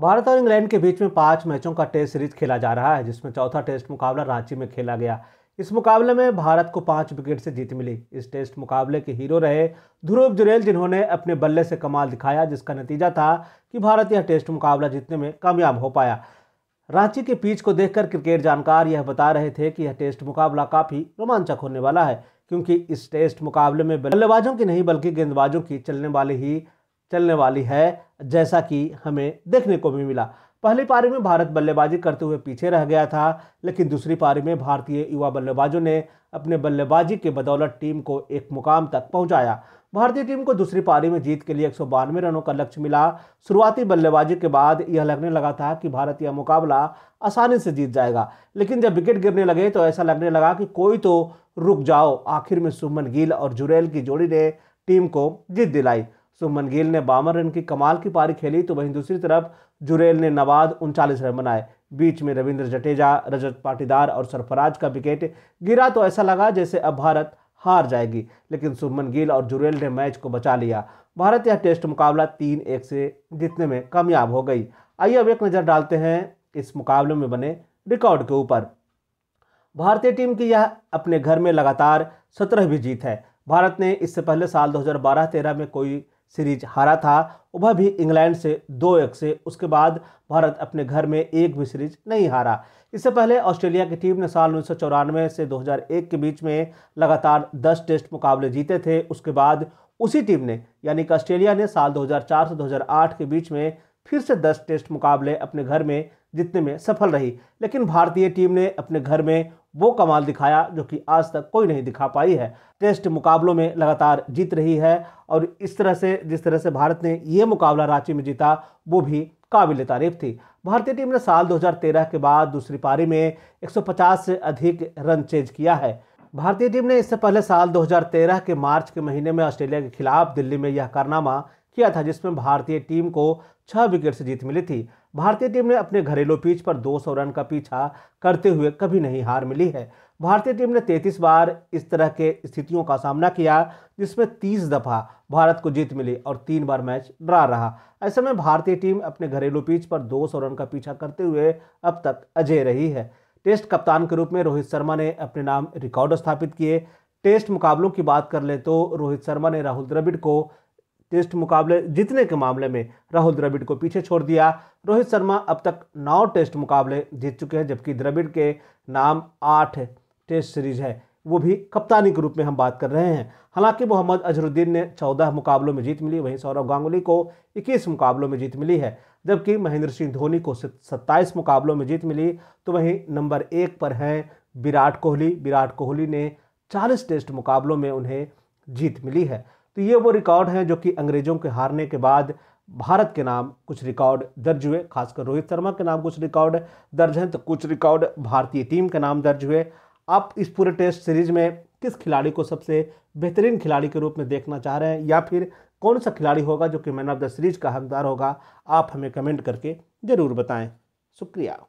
भारत और इंग्लैंड के बीच में पांच मैचों का टेस्ट सीरीज खेला जा रहा है जिसमें चौथा टेस्ट मुकाबला रांची में खेला गया इस मुकाबले में भारत को पांच विकेट से जीत मिली इस टेस्ट मुकाबले के हीरो रहे ध्रुव जुरेल जिन्होंने अपने बल्ले से कमाल दिखाया जिसका नतीजा था कि भारत यह टेस्ट मुकाबला जीतने में कामयाब हो पाया रांची के पिच को देखकर क्रिकेट जानकार यह बता रहे थे कि यह टेस्ट मुकाबला काफ़ी रोमांचक होने वाला है क्योंकि इस टेस्ट मुकाबले में बल्लेबाजों की नहीं बल्कि गेंदबाजों की चलने वाली ही चलने वाली है जैसा कि हमें देखने को भी मिला पहली पारी में भारत बल्लेबाजी करते हुए पीछे रह गया था लेकिन दूसरी पारी में भारतीय युवा बल्लेबाजों ने अपने बल्लेबाजी के बदौलत टीम को एक मुकाम तक पहुंचाया भारतीय टीम को दूसरी पारी में जीत के लिए एक रनों का लक्ष्य मिला शुरुआती बल्लेबाजी के बाद यह लगने लगा था कि भारत यह मुकाबला आसानी से जीत जाएगा लेकिन जब विकेट गिरने लगे तो ऐसा लगने लगा कि कोई तो रुक जाओ आखिर में सुमन गिल और जुरेल की जोड़ी ने टीम को जीत दिलाई सुमन गिल ने बावन रन की कमाल की पारी खेली तो वहीं दूसरी तरफ जुरेल ने नवाद उनचालीस रन बनाए बीच में रविंद्र जटेजा रजत पाटीदार और सरफराज का विकेट गिरा तो ऐसा लगा जैसे अब भारत हार जाएगी लेकिन सुमन गिल और जुरेल ने मैच को बचा लिया भारत यह टेस्ट मुकाबला तीन एक से जीतने में कामयाब हो गई आइए अब एक नज़र डालते हैं इस मुकाबले में बने रिकॉर्ड के ऊपर भारतीय टीम की यह अपने घर में लगातार सत्रहवीं जीत है भारत ने इससे पहले साल 2012-13 में कोई सीरीज हारा था वह भी इंग्लैंड से दो एक से उसके बाद भारत अपने घर में एक भी सीरीज नहीं हारा इससे पहले ऑस्ट्रेलिया की टीम ने साल उन्नीस से 2001 के बीच में लगातार 10 टेस्ट मुकाबले जीते थे उसके बाद उसी टीम ने यानी कि ऑस्ट्रेलिया ने साल 2004 से 2008 के बीच में फिर से 10 टेस्ट मुकाबले अपने घर में जीतने में सफल रही लेकिन भारतीय टीम ने अपने घर में वो कमाल दिखाया जो कि आज तक कोई नहीं दिखा पाई है टेस्ट मुकाबलों में लगातार जीत रही है और इस तरह से जिस तरह से भारत ने ये मुकाबला रांची में जीता वो भी काबिल तारीफ थी भारतीय टीम ने साल 2013 के बाद दूसरी पारी में 150 से अधिक रन चेज किया है भारतीय टीम ने इससे पहले साल 2013 के मार्च के महीने में ऑस्ट्रेलिया के खिलाफ दिल्ली में यह कारनामा किया था जिसमें भारतीय टीम को छः विकेट से जीत मिली थी भारतीय टीम ने अपने घरेलू पिच पर 200 रन का पीछा करते हुए कभी नहीं हार मिली है भारतीय टीम ने 33 बार इस तरह के स्थितियों का सामना किया जिसमें 30 दफा भारत को जीत मिली और तीन बार मैच ड्रा रहा ऐसे में भारतीय टीम अपने घरेलू पिच पर 200 रन का पीछा करते हुए अब तक अजय रही है टेस्ट कप्तान के रूप में रोहित शर्मा ने अपने नाम रिकॉर्ड स्थापित किए टेस्ट मुकाबलों की बात कर ले तो रोहित शर्मा ने राहुल द्रविड़ को टेस्ट मुकाबले जीतने के मामले में राहुल द्रविड़ को पीछे छोड़ दिया रोहित शर्मा अब तक नौ टेस्ट मुकाबले जीत चुके हैं जबकि द्रविड़ के नाम आठ टेस्ट सीरीज है वो भी कप्तानी के रूप में हम बात कर रहे हैं हालांकि मोहम्मद अजहरुद्दीन ने चौदह मुकाबलों में जीत मिली वहीं सौरव गांगुली को इक्कीस मुकाबलों में जीत मिली है जबकि महेंद्र सिंह धोनी को सत्ताईस मुकाबलों में जीत मिली तो वहीं नंबर एक पर हैं विराट कोहली विराट कोहली ने चालीस टेस्ट मुकाबलों में उन्हें जीत मिली है तो ये वो रिकॉर्ड हैं जो कि अंग्रेज़ों के हारने के बाद भारत के नाम कुछ रिकॉर्ड दर्ज हुए खासकर रोहित शर्मा के नाम कुछ रिकॉर्ड दर्ज हैं तो कुछ रिकॉर्ड भारतीय टीम के नाम दर्ज हुए आप इस पूरे टेस्ट सीरीज में किस खिलाड़ी को सबसे बेहतरीन खिलाड़ी के रूप में देखना चाह रहे हैं या फिर कौन सा खिलाड़ी होगा जो कि मैन ऑफ द सीरीज का हकदार होगा आप हमें कमेंट करके ज़रूर बताएं शुक्रिया